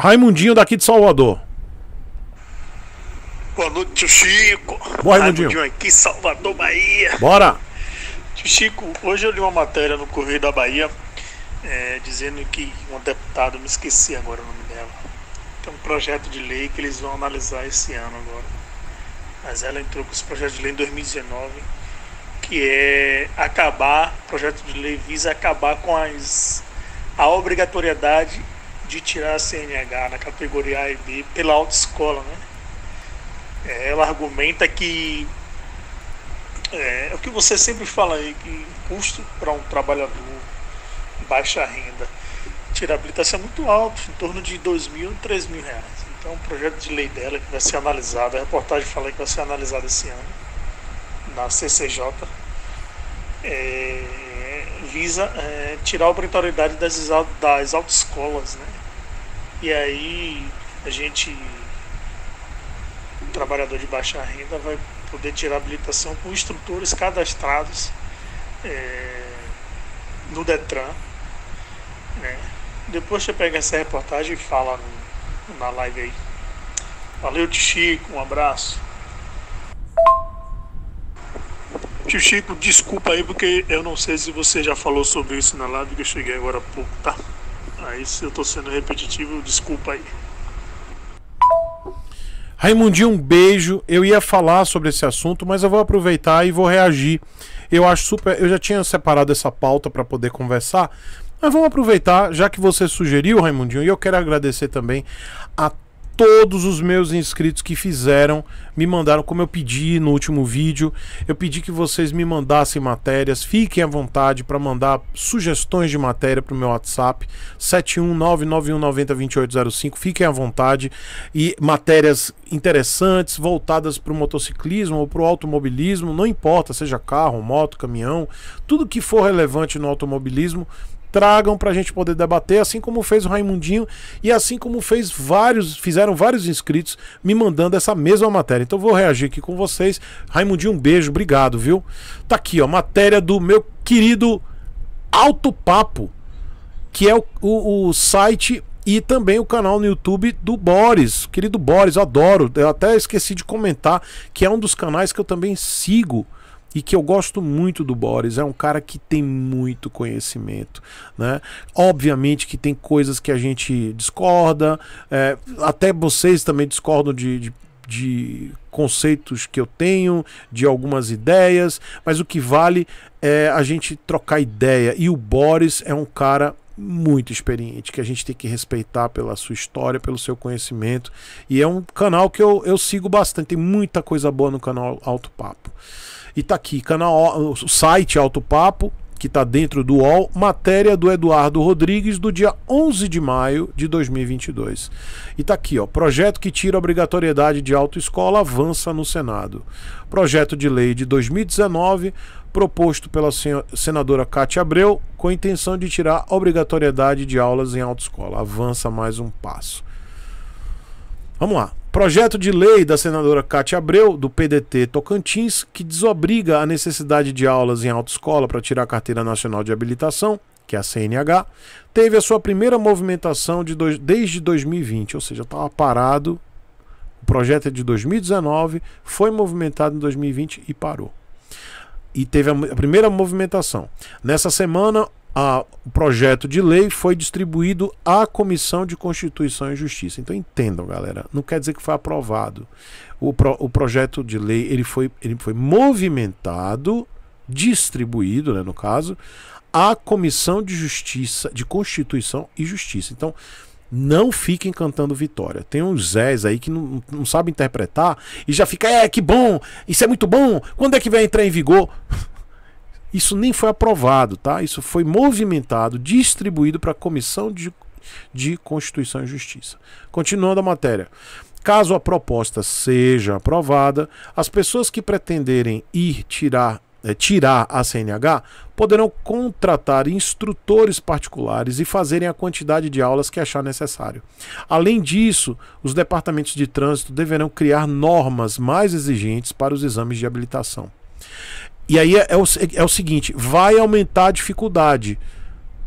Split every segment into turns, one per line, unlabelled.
Raimundinho daqui de Salvador.
Boa noite, tio Chico. Boa, Raimundinho. Raimundinho aqui, Salvador, Bahia. Bora. Tio Chico, hoje eu li uma matéria no Correio da Bahia é, dizendo que um deputado, me esqueci agora o nome dela, tem um projeto de lei que eles vão analisar esse ano agora. Mas ela entrou com esse projeto de lei em 2019, que é acabar, projeto de lei visa acabar com as, a obrigatoriedade de tirar a CNH na categoria A e B pela autoescola, né? É, ela argumenta que é, é, o que você sempre fala aí, que custo para um trabalhador baixa renda tirar habilitação é muito alto, em torno de dois mil, três mil reais. Então, o um projeto de lei dela que vai ser analisado, a reportagem fala que vai ser analisado esse ano na CCJ, é, visa é, tirar a obrigatoriedade das, das autoescolas, né? E aí a gente, o trabalhador de baixa renda, vai poder tirar habilitação com instrutores cadastrados é, no Detran. Né? Depois você pega essa reportagem e fala no, na live aí. Valeu, tio Chico, um abraço. Tio Chico, desculpa aí porque eu não sei se você já falou sobre isso na live que eu cheguei agora há pouco, tá? mas eu tô sendo repetitivo, desculpa aí.
Raimundinho, um beijo. Eu ia falar sobre esse assunto, mas eu vou aproveitar e vou reagir. Eu acho super. Eu já tinha separado essa pauta para poder conversar, mas vamos aproveitar, já que você sugeriu, Raimundinho, e eu quero agradecer também a todos os meus inscritos que fizeram me mandaram, como eu pedi no último vídeo, eu pedi que vocês me mandassem matérias. Fiquem à vontade para mandar sugestões de matéria para o meu WhatsApp, 71991902805. Fiquem à vontade. E matérias interessantes, voltadas para o motociclismo ou para o automobilismo, não importa, seja carro, moto, caminhão, tudo que for relevante no automobilismo, tragam para a gente poder debater, assim como fez o Raimundinho e assim como fez vários, fizeram vários inscritos me mandando essa mesma matéria. Então vou reagir aqui com vocês. Raimundinho, um beijo, obrigado, viu? Tá aqui, ó, matéria do meu querido Alto Papo, que é o, o, o site e também o canal no YouTube do Boris. Querido Boris, adoro. Eu até esqueci de comentar que é um dos canais que eu também sigo e que eu gosto muito do Boris. É um cara que tem muito conhecimento, né? Obviamente que tem coisas que a gente discorda, é, até vocês também discordam de, de, de conceitos que eu tenho, de algumas ideias, mas o que vale é a gente trocar ideia. E o Boris é um cara muito experiente, que a gente tem que respeitar pela sua história, pelo seu conhecimento. E é um canal que eu, eu sigo bastante, tem muita coisa boa no canal Alto Papo. E tá aqui, canal, o site Alto Papo, que está dentro do UOL, matéria do Eduardo Rodrigues do dia 11 de maio de 2022. E está aqui, ó, projeto que tira a obrigatoriedade de autoescola avança no Senado. Projeto de lei de 2019 proposto pela senadora Cátia Abreu, com a intenção de tirar a obrigatoriedade de aulas em autoescola. Avança mais um passo. Vamos lá. Projeto de lei da senadora Cátia Abreu, do PDT Tocantins, que desobriga a necessidade de aulas em autoescola para tirar a Carteira Nacional de Habilitação, que é a CNH, teve a sua primeira movimentação de dois, desde 2020, ou seja, estava parado. O projeto é de 2019, foi movimentado em 2020 e parou e teve a, primeira movimentação. Nessa semana, a, o projeto de lei foi distribuído à Comissão de Constituição e Justiça. Então entendam, galera, não quer dizer que foi aprovado. O, pro, o projeto de lei ele foi, ele foi movimentado, distribuído, né, no caso, à Comissão de Justiça, de Constituição e Justiça. Então, não fiquem cantando vitória. Tem uns Zés aí que não, não sabem interpretar e já fica, é, que bom, isso é muito bom, quando é que vai entrar em vigor? Isso nem foi aprovado, tá? Isso foi movimentado, distribuído para a Comissão de, de Constituição e Justiça. Continuando a matéria. Caso a proposta seja aprovada, as pessoas que pretenderem ir tirar é, tirar a CNH, poderão contratar instrutores particulares e fazerem a quantidade de aulas que achar necessário. Além disso, os departamentos de trânsito deverão criar normas mais exigentes para os exames de habilitação. E aí é, é o, é o seguinte: vai aumentar a dificuldade.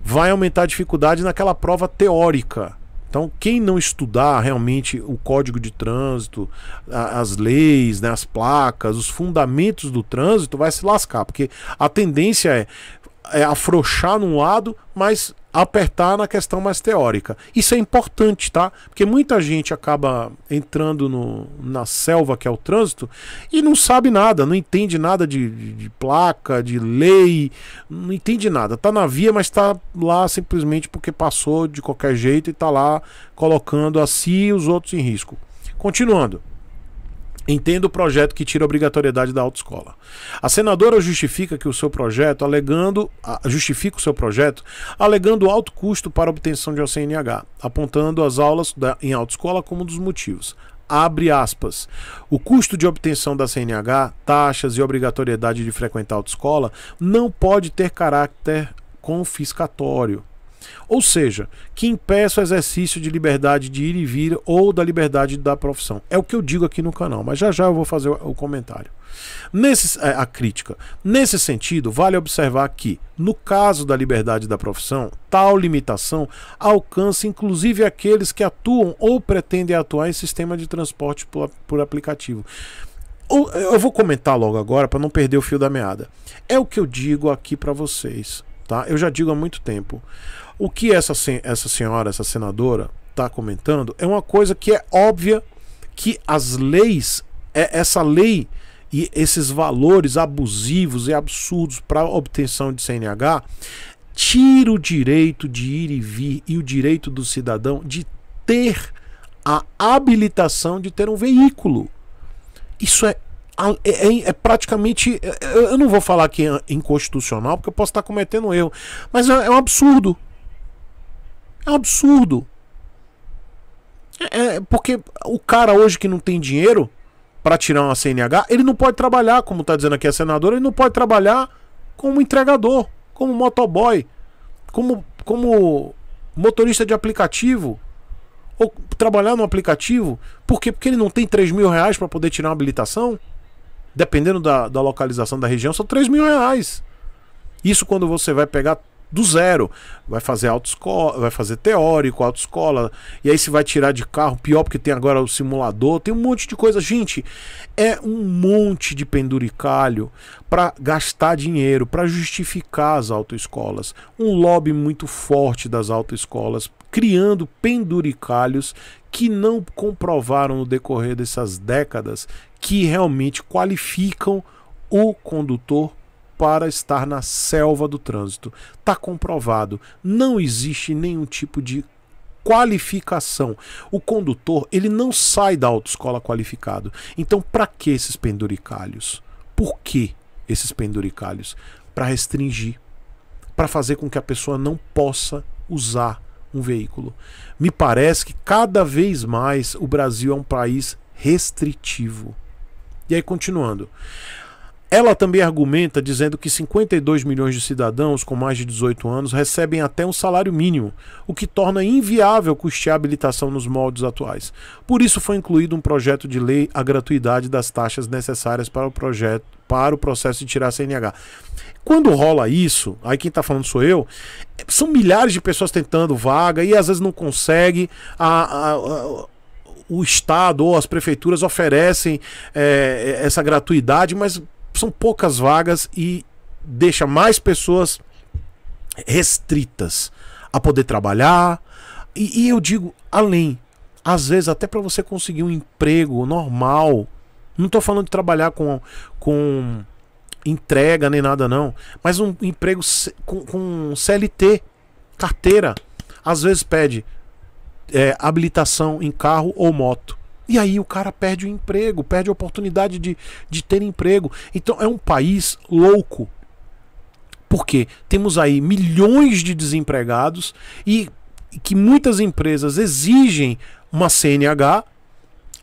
Vai aumentar a dificuldade naquela prova teórica então, quem não estudar realmente o código de trânsito, a, as leis, né, as placas, os fundamentos do trânsito, vai se lascar, porque a tendência é é, afrouxar num lado, mas apertar na questão mais teórica. Isso é importante, tá? Porque muita gente acaba entrando no, na selva que é o trânsito e não sabe nada, não entende nada de, de, de placa, de lei, não entende nada. Tá na via, mas tá lá simplesmente porque passou de qualquer jeito e tá lá colocando a si e os outros em risco. Continuando. Entendo o projeto que tira a obrigatoriedade da autoescola. A senadora justifica que o seu projeto, alegando, justifica o seu projeto, alegando alto custo para obtenção de OCNH, apontando as aulas da, em autoescola como um dos motivos. Abre aspas. O custo de obtenção da CNH, taxas e obrigatoriedade de frequentar autoescola não pode ter caráter confiscatório. Ou seja, que impeça o exercício de liberdade de ir e vir ou da liberdade da profissão. É o que eu digo aqui no canal, mas já já eu vou fazer o comentário. Nesse, é, a crítica. Nesse sentido, vale observar que, no caso da liberdade da profissão, tal limitação alcança inclusive aqueles que atuam ou pretendem atuar em sistema de transporte por, por aplicativo. Eu vou comentar logo agora para não perder o fio da meada. É o que eu digo aqui para vocês. Tá? Eu já digo há muito tempo. O que essa, essa senhora, essa senadora, está comentando é uma coisa que é óbvia que as leis, é, essa lei e esses valores abusivos e absurdos para obtenção de CNH, tira o direito de ir e vir e o direito do cidadão de ter a habilitação de ter um veículo. Isso é é, é, é, praticamente. É, é, eu não vou falar que é inconstitucional, porque eu posso estar cometendo um erro. Mas é, um absurdo. É um absurdo. É, porque o cara hoje que não tem dinheiro para tirar uma CNH, ele não pode trabalhar, como tá dizendo aqui a senadora, ele não pode trabalhar como entregador, como motoboy, como, como motorista de aplicativo ou trabalhar no aplicativo, por quê? Porque ele não tem 3 mil reais para poder tirar uma habilitação? dependendo da, da localização da região, são 3 mil reais. Isso quando você vai pegar do zero. Vai fazer autoescola, vai fazer teórico, autoescola, e aí você vai tirar de carro, pior porque tem agora o simulador, tem um monte de coisa. Gente, é um monte de penduricalho para gastar dinheiro, para justificar as autoescolas. Um lobby muito forte das autoescolas criando penduricalhos que não comprovaram no decorrer dessas décadas que realmente qualificam o condutor para estar na selva do trânsito. Está comprovado, não existe nenhum tipo de qualificação. O condutor, ele não sai da autoescola qualificado. Então, para que esses penduricalhos? Por que esses penduricalhos? Para restringir, para fazer com que a pessoa não possa usar um veículo. Me parece que cada vez mais o Brasil é um país restritivo. E aí, continuando. Ela também argumenta dizendo que 52 milhões de cidadãos com mais de 18 anos recebem até um salário mínimo, o que torna inviável custear a habilitação nos moldes atuais. Por isso foi incluído um projeto de lei a gratuidade das taxas necessárias para o projeto para o processo de tirar a CNH. Quando rola isso, aí quem está falando sou eu, são milhares de pessoas tentando vaga e às vezes não consegue. A, a, a, o Estado ou as prefeituras oferecem é, essa gratuidade, mas são poucas vagas e deixa mais pessoas restritas a poder trabalhar. E, e eu digo além, às vezes até para você conseguir um emprego normal. Não estou falando de trabalhar com, com entrega nem nada não, mas um emprego com, com CLT, carteira, às vezes pede é, habilitação em carro ou moto. E aí o cara perde o emprego, perde a oportunidade de, de ter emprego. Então é um país louco. Porque temos aí milhões de desempregados e que muitas empresas exigem uma CNH,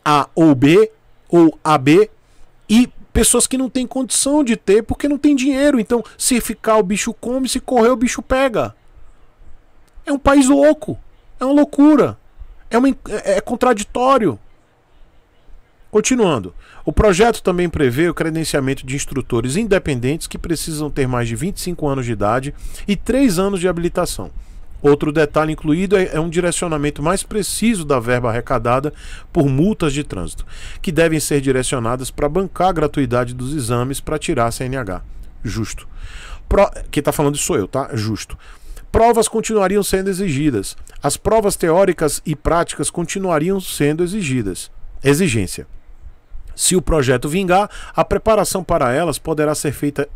A ou B, ou AB, e pessoas que não têm condição de ter porque não tem dinheiro. Então, se ficar, o bicho come, se correr, o bicho pega. É um país louco. É uma loucura. É, uma, é, é contraditório. Continuando, o projeto também prevê o credenciamento de instrutores independentes que precisam ter mais de 25 anos de idade e 3 anos de habilitação. Outro detalhe incluído é, é um direcionamento mais preciso da verba arrecadada por multas de trânsito, que devem ser direcionadas para bancar a gratuidade dos exames para tirar a CNH. Justo. Pro... Quem está falando sou eu, tá? Justo. Provas continuariam sendo exigidas. As provas teóricas e práticas continuariam sendo exigidas. Exigência. Se o projeto vingar, a preparação para elas poderá ser feita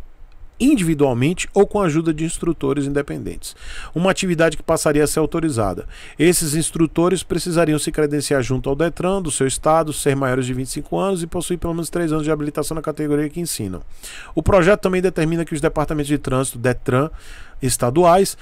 individualmente ou com a ajuda de instrutores independentes. Uma atividade que passaria a ser autorizada. Esses instrutores precisariam se credenciar junto ao Detran do seu estado, ser maiores de 25 anos e possuir pelo menos 3 anos de habilitação na categoria que ensinam. O projeto também determina que os departamentos de trânsito Detran estaduais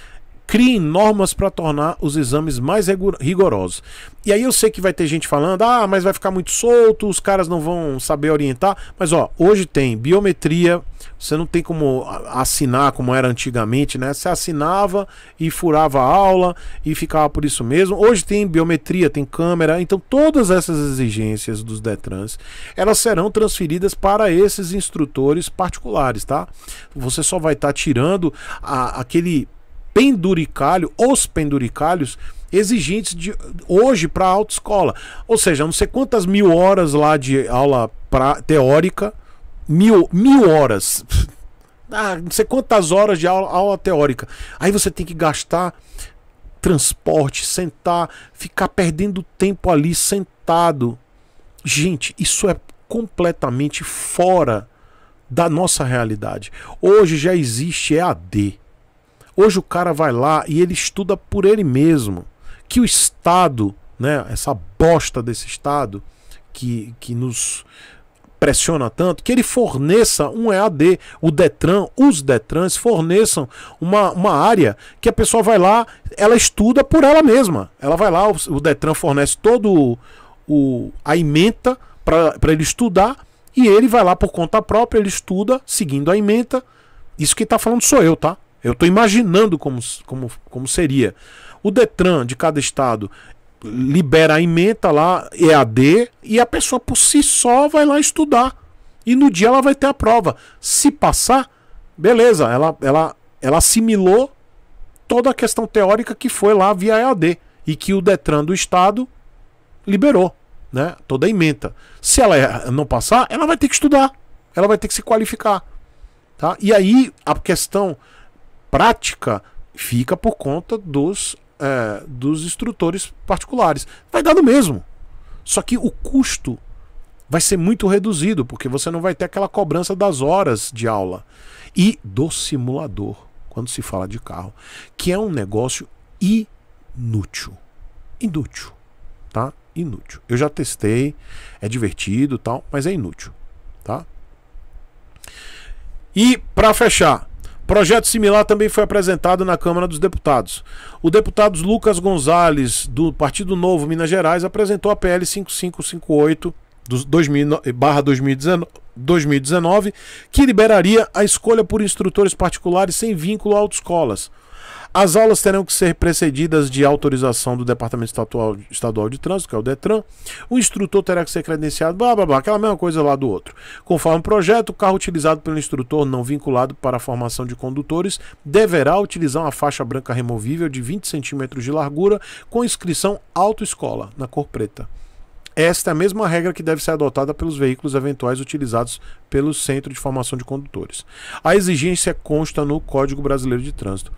criem normas para tornar os exames mais rigorosos. E aí eu sei que vai ter gente falando, ah, mas vai ficar muito solto, os caras não vão saber orientar. Mas ó, hoje tem biometria, você não tem como assinar como era antigamente, né? Você assinava e furava a aula e ficava por isso mesmo. Hoje tem biometria, tem câmera, então todas essas exigências dos Detrans, elas serão transferidas para esses instrutores particulares, tá? Você só vai estar tá tirando a, aquele penduricalho, os penduricalhos exigentes de hoje para a autoescola. Ou seja, não sei quantas mil horas lá de aula pra, teórica, mil, mil horas. Ah, não sei quantas horas de aula, aula teórica. Aí você tem que gastar transporte, sentar, ficar perdendo tempo ali sentado. Gente, isso é completamente fora da nossa realidade. Hoje já existe EAD. Hoje o cara vai lá e ele estuda por ele mesmo. Que o Estado, né, essa bosta desse Estado que, que nos pressiona tanto, que ele forneça um EAD, o Detran, os Detrans forneçam uma, uma área que a pessoa vai lá, ela estuda por ela mesma. Ela vai lá, o, Detran fornece todo o, a ementa para ele estudar e ele vai lá por conta própria, ele estuda seguindo a ementa. Isso que está falando sou eu, tá? Eu estou imaginando como, como, como seria. O Detran de cada estado libera a emenda lá, EAD, e a pessoa por si só vai lá estudar. E no dia ela vai ter a prova. Se passar, beleza, ela, ela, ela assimilou toda a questão teórica que foi lá via EAD e que o Detran do Estado liberou, né? Toda a emenda. Se ela não passar, ela vai ter que estudar, ela vai ter que se qualificar, tá? E aí a questão prática fica por conta dos, é, dos instrutores particulares. Vai dar no mesmo. Só que o custo vai ser muito reduzido, porque você não vai ter aquela cobrança das horas de aula. E do simulador, quando se fala de carro, que é um negócio inútil. Inútil, tá? Inútil. Eu já testei, é divertido, tal, mas é inútil, tá? E para fechar, Projeto similar também foi apresentado na Câmara dos Deputados. O deputado Lucas Gonzalez, do Partido Novo Minas Gerais, apresentou a PL 5558 barra 2019, 2019, que liberaria a escolha por instrutores particulares sem vínculo a autoescolas. As aulas terão que ser precedidas de autorização do Departamento Estadual de Trânsito, que é o DETRAN. O instrutor terá que ser credenciado, blá blá blá, aquela mesma coisa lá do outro. Conforme o projeto, o carro utilizado pelo instrutor não vinculado para a formação de condutores deverá utilizar uma faixa branca removível de 20 centímetros de largura com inscrição autoescola, na cor preta. Esta é a mesma regra que deve ser adotada pelos veículos eventuais utilizados pelo Centro de Formação de Condutores. A exigência consta no Código Brasileiro de Trânsito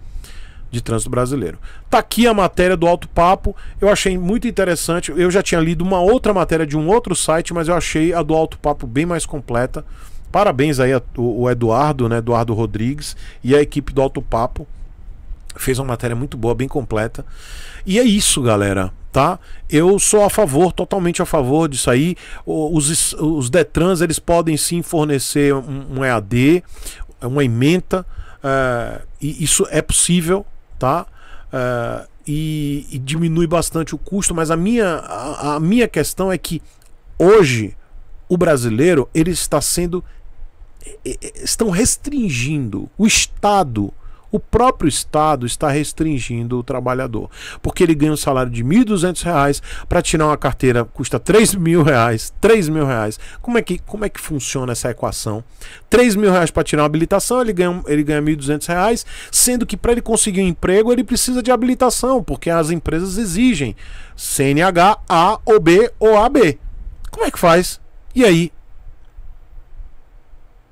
de trânsito brasileiro. Tá aqui a matéria do Alto Papo, eu achei muito interessante. Eu já tinha lido uma outra matéria de um outro site, mas eu achei a do Alto Papo bem mais completa. Parabéns aí ao Eduardo, né, Eduardo Rodrigues e a equipe do Alto Papo. Fez uma matéria muito boa, bem completa. E é isso, galera tá? Eu sou a favor, totalmente a favor disso aí. Os, os Detrans eles podem sim fornecer um, um EAD, uma ementa. Uh, e isso é possível, tá? É, e, e, diminui bastante o custo, mas a minha, a, a minha questão é que hoje o brasileiro ele está sendo estão restringindo o Estado o próprio Estado está restringindo o trabalhador. Porque ele ganha um salário de R$ 1.200, para tirar uma carteira custa R$ 3.000, R$ 3.000. Como é que como é que funciona essa equação? R$ 3.000 para tirar uma habilitação, ele ganha ele ganha R$ 1.200, sendo que para ele conseguir um emprego, ele precisa de habilitação, porque as empresas exigem CNH A ou B ou AB. Como é que faz? E aí?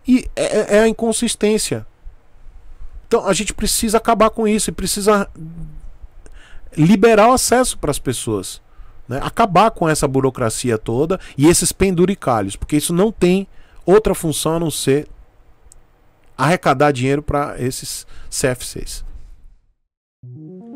E é, é, é a inconsistência então a gente precisa acabar com isso e precisa liberar o acesso para as pessoas. Né? Acabar com essa burocracia toda e esses penduricalhos, porque isso não tem outra função a não ser arrecadar dinheiro para esses CFCs.